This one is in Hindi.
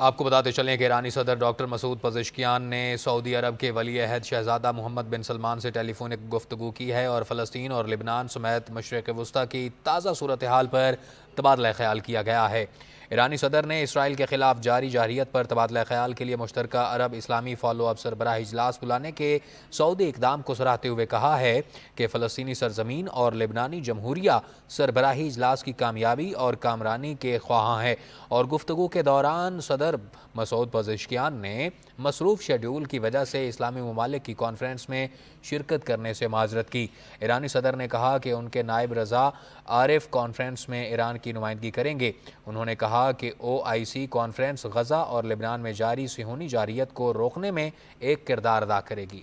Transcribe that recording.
आपको बताते चलें कि ईरानी सदर डॉक्टर मसूद पजिशकियान ने सऊदी अरब के वली अहद शहजादा मोहम्मद बिन सलमान से टेलीफोनिक गुफ्तु की है और फ़लस्तीन और लिबनान समेत मशरक़ वस्ती की ताज़ा सूरत हाल पर तबादला ख्याल किया गया है ईरानी सदर ने इसराइल के खिलाफ जारी जारियत पर तबादला ख्याल के लिए मुश्तर अरब इस्लामी फॉलो अप सरबराह इजलास बुलाने के सऊदी इकदाम को सराहते हुए कहा है कि फ़लस्तनी सरजमीन और लेबनानी जमहूरिया सरबराही इजलास की कामयाबी और कामरानी के ख्वाह हैं और गुफ्तु के दौरान सदर मसूद पजिशकियान ने मसरूफ शेड्यूल की वजह से इस्लामी ममालिक की कॉन्फ्रेंस में शिरकत करने से माजरत की ईरानी सदर ने कहा कि उनके नायब रजा आरिफ कॉन्फ्रेंस में ईरान की नुमाइंदगी करेंगे उन्होंने कहा कि ओ आई सी कॉन्फ्रेंस गजा और लेबनान में जारी सिहूनी जारियत को रोकने में एक किरदार अदा करेगी